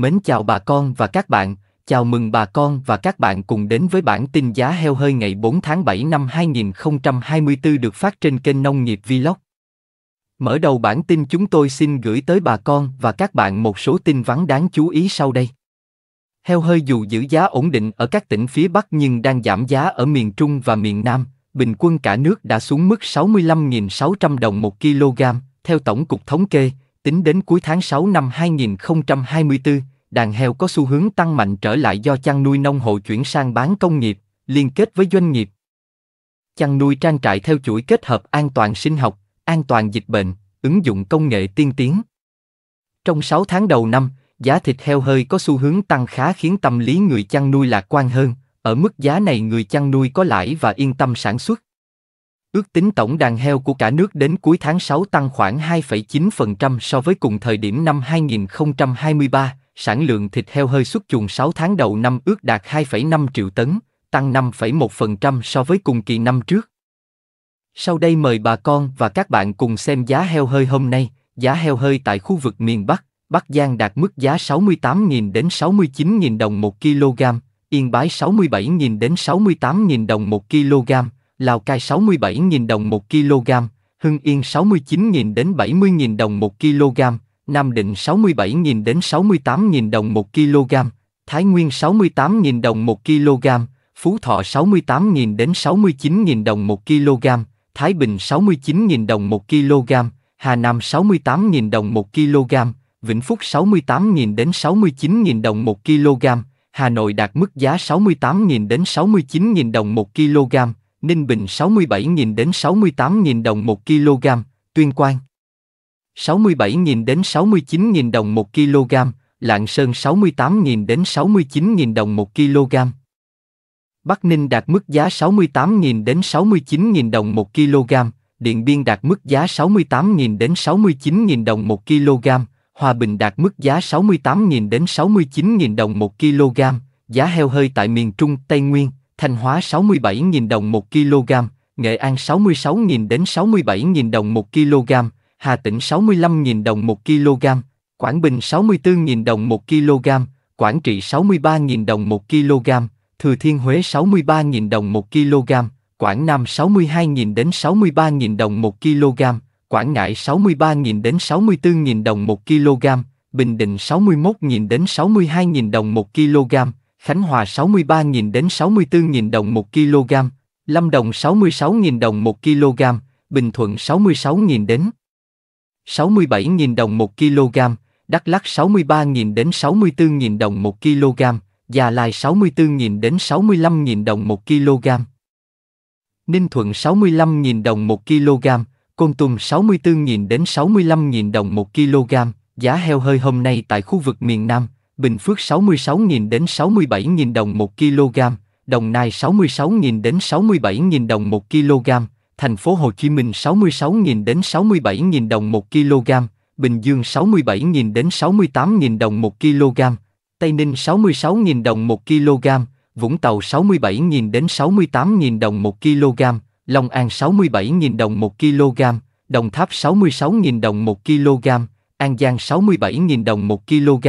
Mến chào bà con và các bạn, chào mừng bà con và các bạn cùng đến với bản tin giá heo hơi ngày 4 tháng 7 năm 2024 được phát trên kênh Nông nghiệp Vlog. Mở đầu bản tin chúng tôi xin gửi tới bà con và các bạn một số tin vắn đáng chú ý sau đây. Heo hơi dù giữ giá ổn định ở các tỉnh phía Bắc nhưng đang giảm giá ở miền Trung và miền Nam, bình quân cả nước đã xuống mức 65.600 đồng một kg, theo Tổng cục Thống kê, Tính đến cuối tháng 6 năm 2024, đàn heo có xu hướng tăng mạnh trở lại do chăn nuôi nông hộ chuyển sang bán công nghiệp, liên kết với doanh nghiệp. Chăn nuôi trang trại theo chuỗi kết hợp an toàn sinh học, an toàn dịch bệnh, ứng dụng công nghệ tiên tiến. Trong 6 tháng đầu năm, giá thịt heo hơi có xu hướng tăng khá khiến tâm lý người chăn nuôi lạc quan hơn, ở mức giá này người chăn nuôi có lãi và yên tâm sản xuất. Ước tính tổng đàn heo của cả nước đến cuối tháng 6 tăng khoảng 2,9% so với cùng thời điểm năm 2023, sản lượng thịt heo hơi xuất chuồng 6 tháng đầu năm ước đạt 2,5 triệu tấn, tăng 5,1% so với cùng kỳ năm trước. Sau đây mời bà con và các bạn cùng xem giá heo hơi hôm nay, giá heo hơi tại khu vực miền Bắc, Bắc Giang đạt mức giá 68.000 đến 69.000 đồng 1 kg, Yên Bái 67.000 đến 68.000 đồng 1 kg, Lào Cai 67.000 đồng 1 kg, Hưng Yên 69.000 đến 70.000 đồng 1 kg, Nam Định 67.000 đến 68.000 đồng 1 kg, Thái Nguyên 68.000 đồng 1 kg, Phú Thọ 68.000 đến 69.000 đồng 1 kg, Thái Bình 69.000 đồng 1 kg, Hà Nam 68.000 đồng 1 kg, Vĩnh Phúc 68.000 đến 69.000 đồng 1 kg, Hà Nội đạt mức giá 68.000 đến 69.000 đồng 1 kg, Ninh Bình 67.000 đến 68.000 đồng 1 kg, Tuyên Quang 67.000 đến 69.000 đồng 1 kg, Lạng Sơn 68.000 đến 69.000 đồng 1 kg. Bắc Ninh đạt mức giá 68.000 đến 69.000 đồng 1 kg, Điện Biên đạt mức giá 68.000 đến 69.000 đồng 1 kg, Hòa Bình đạt mức giá 68.000 đến 69.000 đồng 1 kg, giá heo hơi tại miền Trung, Tây Nguyên, Thanh Hóa 67.000 đồng 1 kg, Nghệ An 66.000 đến 67.000 đồng 1 kg, Hà Tĩnh 65.000 đồng 1 kg, Quảng Bình 64.000 đồng 1 kg, Quảng Trị 63.000 đồng 1 kg, Thừa Thiên Huế 63.000 đồng 1 kg, Quảng Nam 62.000 đến 63.000 đồng 1 kg, Quảng Ngãi 63.000 đến 64.000 đồng 1 kg, Bình Định 61.000 đến 62.000 đồng 1 kg, Khánh Hòa 63.000 đến 64.000 đồng 1 kg, Lâm Đồng 66.000 đồng 1 kg, Bình Thuận 66.000 đến 67.000 đồng 1 kg, Đắk Lắk 63.000 đến 64.000 đồng 1 kg, Gia Lai 64.000 đến 65.000 đồng 1 kg. Ninh Thuận 65.000 đồng 1 kg, Côn Tum 64.000 đến 65.000 đồng 1 kg, giá heo hơi hôm nay tại khu vực miền Nam Bình Phước 66.000 đến 67.000 đồng 1 kg, Đồng Nai 66.000 đến 67.000 đồng 1 kg, Thành phố Hồ Chí Minh 66.000 đến 67.000 đồng 1 kg, Bình Dương 67.000 đến 68.000 đồng 1 kg, Tây Ninh 66.000 đồng 1 kg, Vũng Tàu 67.000 đến 68.000 đồng 1 kg, Long An 67.000 đồng 1 kg, Đồng Tháp 66.000 đồng 1 kg, An Giang 67.000 đồng 1 kg,